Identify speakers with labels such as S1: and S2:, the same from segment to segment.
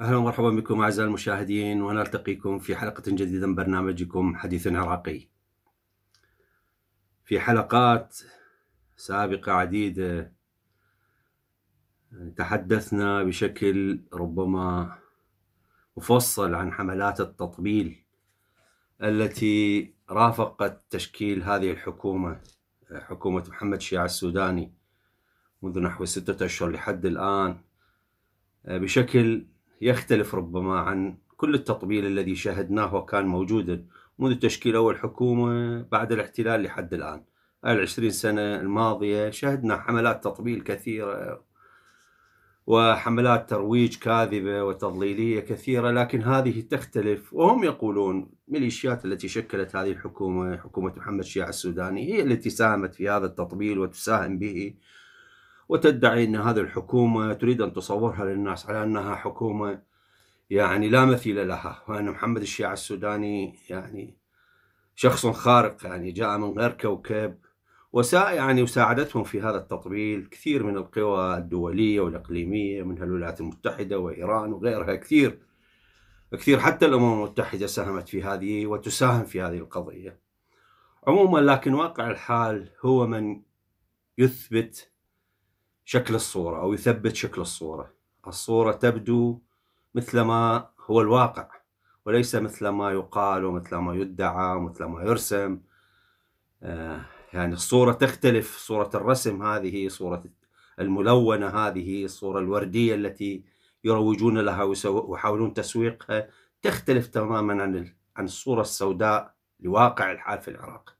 S1: اهلا ومرحبا بكم اعزائي المشاهدين ونلتقيكم في حلقه جديده من برنامجكم حديث عراقي. في حلقات سابقه عديده تحدثنا بشكل ربما مفصل عن حملات التطبيل التي رافقت تشكيل هذه الحكومه حكومه محمد شيع السوداني منذ نحو سته اشهر لحد الان بشكل يختلف ربما عن كل التطبيل الذي شاهدناه وكان موجودا منذ تشكيل أول حكومة بعد الاحتلال لحد الآن العشرين سنة الماضية شهدنا حملات تطبيل كثيرة وحملات ترويج كاذبة وتضليلية كثيرة لكن هذه تختلف وهم يقولون ميليشيات التي شكلت هذه الحكومة حكومة محمد شيع السوداني هي التي ساهمت في هذا التطبيل وتساهم به وتدعي أن هذه الحكومة تريد أن تصورها للناس على أنها حكومة يعني لا مثيل لها وأن محمد الشيعة السوداني يعني شخص خارق يعني جاء من غير كوكب وسا يعني وساعدتهم في هذا التطبيل كثير من القوى الدولية والإقليمية منها الولايات المتحدة وإيران وغيرها كثير كثير حتى الأمم المتحدة ساهمت في هذه وتساهم في هذه القضية عموما لكن واقع الحال هو من يثبت شكل الصورة أو يثبت شكل الصورة الصورة تبدو مثل ما هو الواقع وليس مثل ما يقال ومثل ما يدعى ومثل ما يرسم آه، يعني الصورة تختلف صورة الرسم هذه صورة الملونة هذه الصورة الوردية التي يروجون لها ويحاولون تسويقها تختلف تماما عن عن الصورة السوداء لواقع الحال في العراق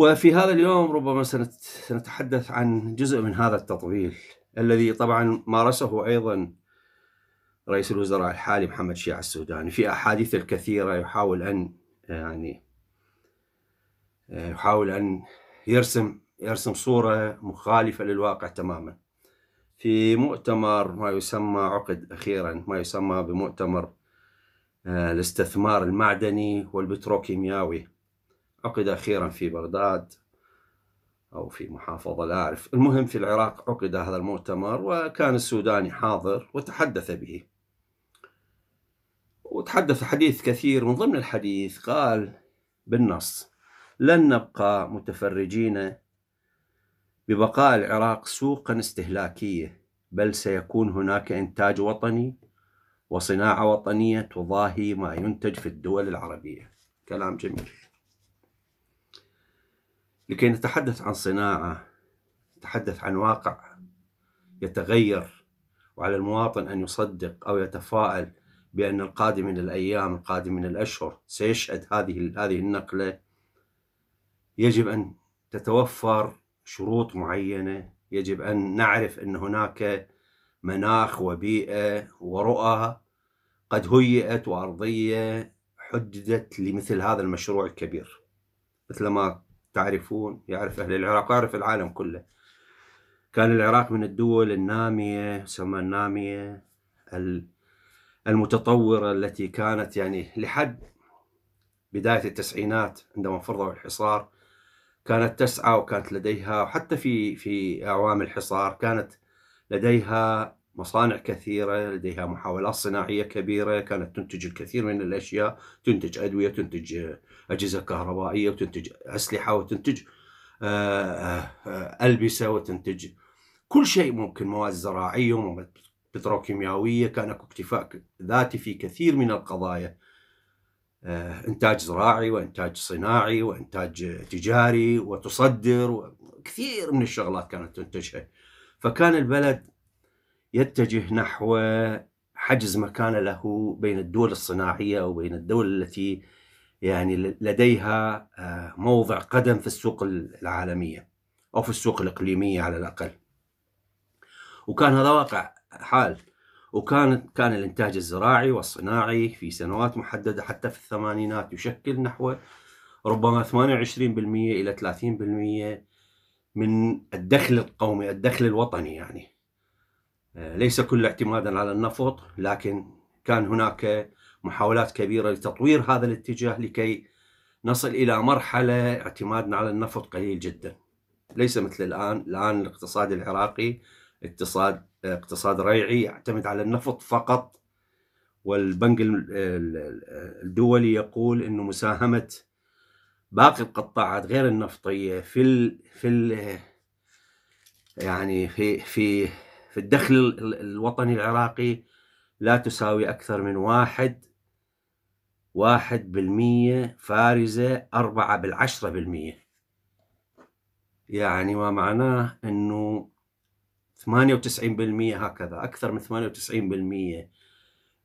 S1: وفي هذا اليوم ربما سنتحدث عن جزء من هذا التطبيل الذي طبعا مارسه ايضا رئيس الوزراء الحالي محمد شيع السوداني في احاديث الكثيره يحاول ان آه، يعني آه، يحاول ان يرسم يرسم صوره مخالفه للواقع تماما. في مؤتمر ما يسمى عقد اخيرا ما يسمى بمؤتمر آه، الاستثمار المعدني والبتروكيماوي عقد أخيرا في بغداد أو في محافظة لا أعرف المهم في العراق عقد هذا المؤتمر وكان السوداني حاضر وتحدث به وتحدث حديث كثير من ضمن الحديث قال بالنص لن نبقى متفرجين ببقاء العراق سوقا استهلاكية بل سيكون هناك إنتاج وطني وصناعة وطنية تضاهي ما ينتج في الدول العربية كلام جميل لكي نتحدث عن صناعة نتحدث عن واقع يتغير وعلى المواطن أن يصدق أو يتفائل بأن القادم من الأيام القادم من الأشهر سيشهد هذه هذه النقلة يجب أن تتوفر شروط معينة يجب أن نعرف أن هناك مناخ وبيئة ورؤى قد هيئت وأرضية حددت لمثل هذا المشروع الكبير مثل ما تعرفون يعرف أهل العراق يعرف العالم كله كان العراق من الدول النامية سما النامية المتطورة التي كانت يعني لحد بداية التسعينات عندما فرضوا الحصار كانت تسعى وكانت لديها وحتى في في أعوام الحصار كانت لديها مصانع كثيرة لديها محاولات صناعية كبيرة كانت تنتج الكثير من الأشياء تنتج أدوية تنتج أجهزة كهربائية وتنتج أسلحة وتنتج آه، آه، ألبسة وتنتج كل شيء ممكن مواد زراعية ومواد بتروكيماوية كان اكو اكتفاء ذاتي في كثير من القضايا آه، إنتاج زراعي وإنتاج صناعي وإنتاج تجاري وتصدر وكثير من الشغلات كانت تنتجها فكان البلد يتجه نحو حجز مكان له بين الدول الصناعيه وبين الدول التي يعني لديها آه، موضع قدم في السوق العالميه او في السوق الاقليميه على الاقل. وكان هذا واقع حال وكان كان الانتاج الزراعي والصناعي في سنوات محدده حتى في الثمانينات يشكل نحو ربما 28% الى 30% من الدخل القومي الدخل الوطني يعني آه، ليس كل اعتمادا على النفط لكن كان هناك محاولات كبيرة لتطوير هذا الاتجاه لكي نصل إلى مرحلة اعتمادنا على النفط قليل جدا ليس مثل الآن الآن الاقتصاد العراقي اقتصاد آه، اقتصاد ريعي يعتمد على النفط فقط والبنك آه، الدولي يقول انه مساهمه باقي القطاعات غير النفطيه في ال في ال يعني في في في الدخل الوطني العراقي لا تساوي أكثر من واحد واحد بالمية فارزة أربعة بالعشرة بالمية يعني ما معناه أنه 98% هكذا أكثر من 98%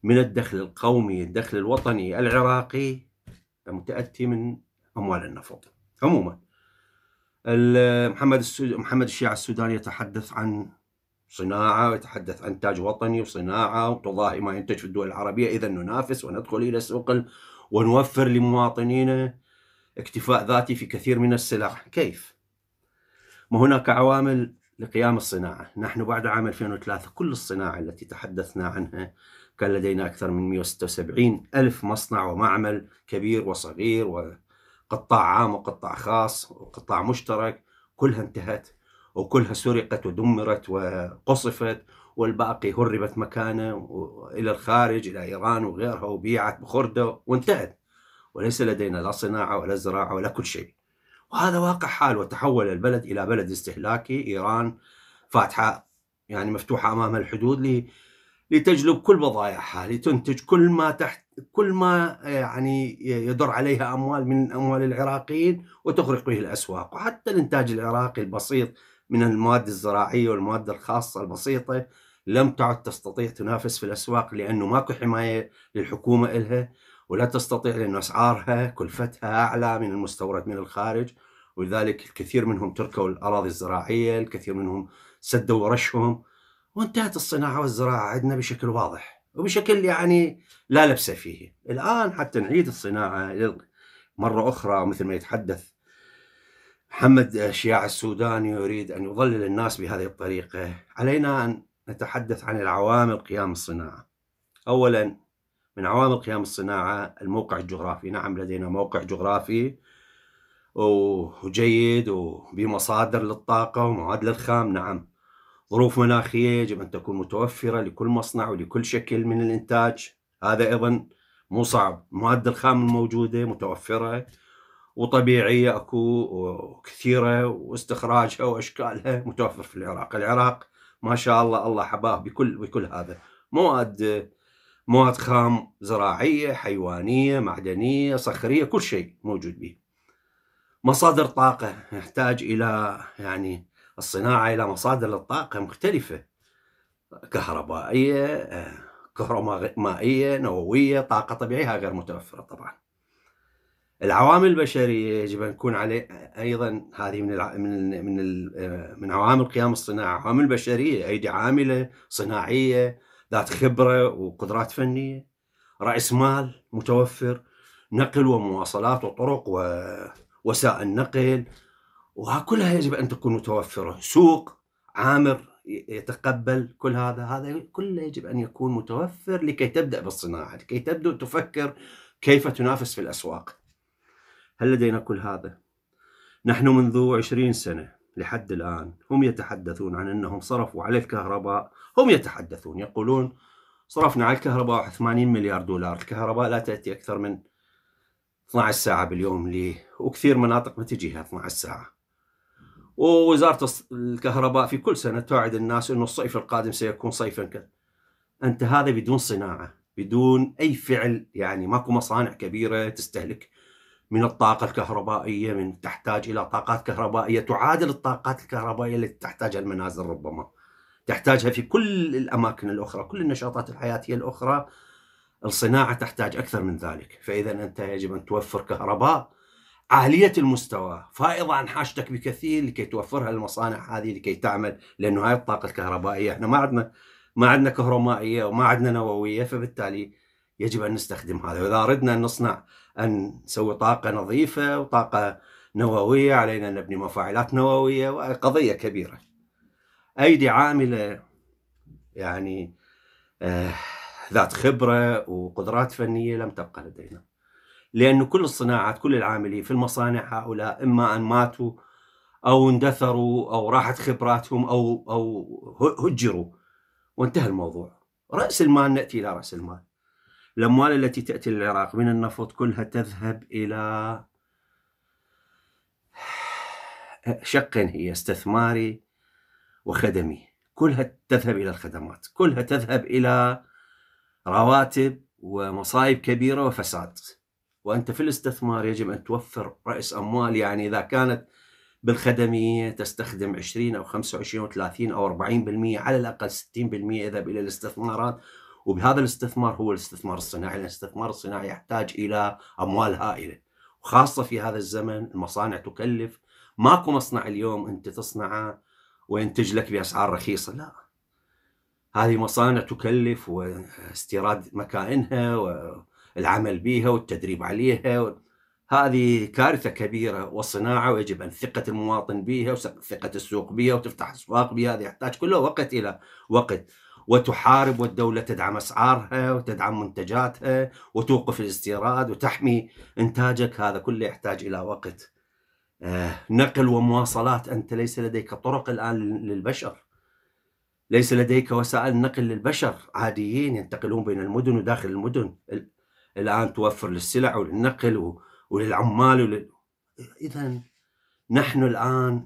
S1: من الدخل القومي الدخل الوطني العراقي متأتي من أموال النفط عموما محمد محمد الشيعة السوداني يتحدث عن صناعة ويتحدث عن تاج وطني وصناعة وتضاهي ما ينتج في الدول العربية إذا ننافس وندخل إلى السوق ونوفر لمواطنينا اكتفاء ذاتي في كثير من السلع كيف؟ ما هناك عوامل لقيام الصناعة نحن بعد عام 2003 كل الصناعة التي تحدثنا عنها كان لدينا أكثر من 176 ألف مصنع ومعمل كبير وصغير وقطاع عام وقطاع خاص وقطاع مشترك كلها انتهت وكلها سرقت ودمرت وقصفت والباقي هربت مكانه إلى الخارج إلى إيران وغيرها وبيعت بخردة وانتهت وليس لدينا لا صناعة ولا زراعة ولا كل شيء وهذا واقع حال وتحول البلد إلى بلد استهلاكي إيران فاتحة يعني مفتوحة أمام الحدود لتجلب كل بضائعها لتنتج كل ما تحت كل ما يعني يدر عليها اموال من اموال العراقيين وتغرق به الاسواق وحتى الانتاج العراقي البسيط من المواد الزراعية والمواد الخاصة البسيطة لم تعد تستطيع تنافس في الأسواق لأنه ماكو حماية للحكومة إلها ولا تستطيع لأن أسعارها كلفتها أعلى من المستورد من الخارج ولذلك الكثير منهم تركوا الأراضي الزراعية الكثير منهم سدوا ورشهم وانتهت الصناعة والزراعة عندنا بشكل واضح وبشكل يعني لا لبس فيه الآن حتى نعيد الصناعة مرة أخرى مثل ما يتحدث محمد الشياع السوداني يريد أن يضلل الناس بهذه الطريقة علينا أن نتحدث عن العوامل قيام الصناعة أولا من عوامل قيام الصناعة الموقع الجغرافي نعم لدينا موقع جغرافي وجيد وبمصادر للطاقة ومعادلة الخام نعم ظروف مناخية يجب أن تكون متوفرة لكل مصنع ولكل شكل من الإنتاج هذا أيضا مو صعب المواد الخام الموجودة متوفرة وطبيعية أكو وكثيرة واستخراجها وأشكالها متوفر في العراق العراق ما شاء الله الله حباه بكل, بكل هذا مواد مواد خام زراعية حيوانية معدنية صخرية كل شيء موجود به مصادر طاقة نحتاج إلى يعني الصناعة إلى مصادر الطاقة مختلفة كهربائية كهرومائية نووية طاقة طبيعية غير متوفرة طبعاً العوامل البشريه يجب ان نكون عليه ايضا هذه من الع... من من ال... من عوامل قيام الصناعه، عوامل بشريه، ايدي عامله صناعيه ذات خبره وقدرات فنيه، راس مال متوفر، نقل ومواصلات وطرق ووسائل نقل وها كلها يجب ان تكون متوفره، سوق عامر يتقبل كل هذا، هذا كله يجب ان يكون متوفر لكي تبدا بالصناعه، لكي تبدا تفكر كيف تنافس في الاسواق. هل لدينا كل هذا؟ نحن منذ عشرين سنة لحد الآن هم يتحدثون عن أنهم صرفوا على الكهرباء هم يتحدثون يقولون صرفنا على الكهرباء 80 مليار دولار الكهرباء لا تأتي أكثر من 12 ساعة باليوم لي وكثير مناطق ما تجيها 12 ساعة ووزارة الكهرباء في كل سنة توعد الناس أنه الصيف القادم سيكون صيفا كذا أنت هذا بدون صناعة بدون أي فعل يعني ماكو مصانع كبيرة تستهلك من الطاقة الكهربائية من تحتاج إلى طاقات كهربائية تعادل الطاقات الكهربائية التي تحتاجها المنازل ربما تحتاجها في كل الأماكن الأخرى كل النشاطات الحياتية الأخرى الصناعة تحتاج أكثر من ذلك فإذا أنت يجب أن توفر كهرباء عالية المستوى فائضة عن حاجتك بكثير لكي توفرها للمصانع هذه لكي تعمل لأنه هاي الطاقة الكهربائية احنا ما عندنا ما عندنا كهرومائية وما عندنا نووية فبالتالي يجب أن نستخدم هذا وإذا أردنا أن نصنع أن نسوي طاقة نظيفة وطاقة نووية علينا أن نبني مفاعلات نووية وقضية كبيرة أيدي عاملة يعني آه ذات خبرة وقدرات فنية لم تبقى لدينا لأن كل الصناعات كل العاملين في المصانع هؤلاء إما أن ماتوا أو اندثروا أو راحت خبراتهم أو أو هجروا وانتهى الموضوع رأس المال نأتي إلى رأس المال الأموال التي تأتي للعراق من النفط كلها تذهب إلى شق هي استثماري وخدمي كلها تذهب إلى الخدمات كلها تذهب إلى رواتب ومصايب كبيرة وفساد وأنت في الاستثمار يجب أن توفر رأس أموال يعني إذا كانت بالخدمية تستخدم 20 أو 25 أو 30 أو 40% على الأقل 60% يذهب إلى الاستثمارات وبهذا الاستثمار هو الاستثمار الصناعي الاستثمار الصناعي يحتاج إلى أموال هائلة وخاصة في هذا الزمن المصانع تكلف ماكو مصنع اليوم أنت تصنعه وينتج لك بأسعار رخيصة لا هذه مصانع تكلف واستيراد مكائنها والعمل بها والتدريب عليها هذه كارثة كبيرة والصناعة ويجب أن ثقة المواطن بها وثقة السوق بها وتفتح أسواق بها هذه يحتاج كله وقت إلى وقت وتحارب والدولة تدعم أسعارها وتدعم منتجاتها وتوقف الاستيراد وتحمي إنتاجك هذا كله يحتاج إلى وقت آه، نقل ومواصلات أنت ليس لديك طرق الآن للبشر ليس لديك وسائل نقل للبشر عاديين ينتقلون بين المدن وداخل المدن الآن توفر للسلع وللنقل وللعمال ولل... إذا نحن الآن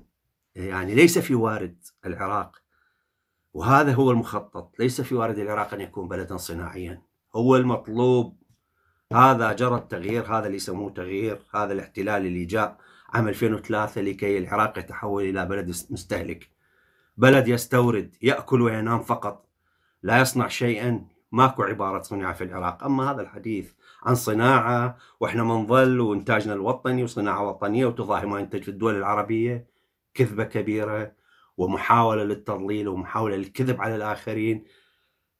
S1: يعني ليس في وارد العراق وهذا هو المخطط ليس في وارد العراق أن يكون بلدا صناعيا هو المطلوب هذا جرى التغيير هذا اللي يسموه تغيير هذا الاحتلال اللي جاء عام 2003 لكي العراق يتحول إلى بلد مستهلك بلد يستورد يأكل وينام فقط لا يصنع شيئا ماكو عبارة صناعة في العراق أما هذا الحديث عن صناعة وإحنا منظل وإنتاجنا الوطني وصناعة وطنية وتضاهي ما ينتج في الدول العربية كذبة كبيرة ومحاوله للتضليل ومحاوله للكذب على الاخرين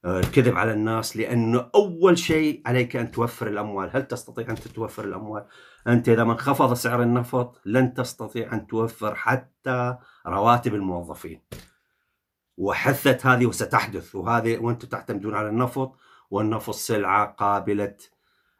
S1: آه، الكذب على الناس لانه اول شيء عليك ان توفر الاموال، هل تستطيع ان توفر الاموال؟ انت اذا ما انخفض سعر النفط لن تستطيع ان توفر حتى رواتب الموظفين. وحثت هذه وستحدث وهذه وانتم تعتمدون على النفط والنفط سلعه قابله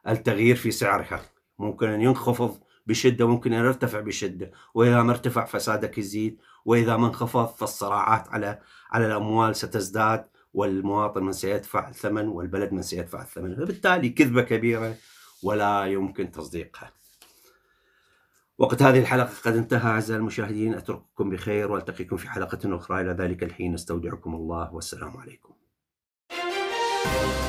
S1: التغيير في سعرها، ممكن ان ينخفض بشدة ممكن أن يرتفع بشدة وإذا ما ارتفع فسادك يزيد وإذا ما انخفض فالصراعات على على الأموال ستزداد والمواطن من سيدفع الثمن والبلد من سيدفع الثمن فبالتالي كذبة كبيرة ولا يمكن تصديقها وقت هذه الحلقة قد انتهى أعزائي المشاهدين أترككم بخير وألتقيكم في حلقة أخرى إلى ذلك الحين أستودعكم الله والسلام عليكم